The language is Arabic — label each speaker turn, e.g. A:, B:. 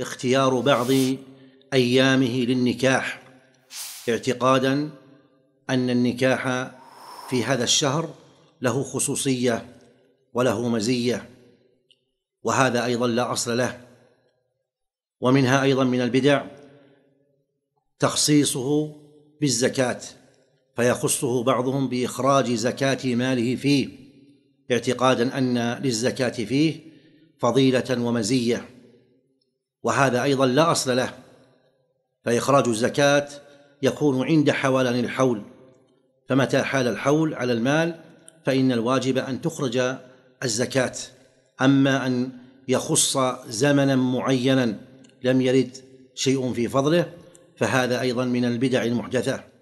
A: اختيار بعض ايامه للنكاح اعتقادا ان النكاح في هذا الشهر له خصوصيه وله مزيه وهذا ايضا لا اصل له ومنها ايضا من البدع تخصيصه بالزكاه فيخصه بعضهم باخراج زكاه ماله فيه اعتقادا ان للزكاه فيه فضيله ومزيه وهذا ايضا لا اصل له فاخراج الزكاه يكون عند حوالان الحول فمتى حال الحول على المال فان الواجب ان تخرج الزكاه اما ان يخص زمنا معينا لم يرد شيء في فضله فهذا ايضا من البدع المحدثه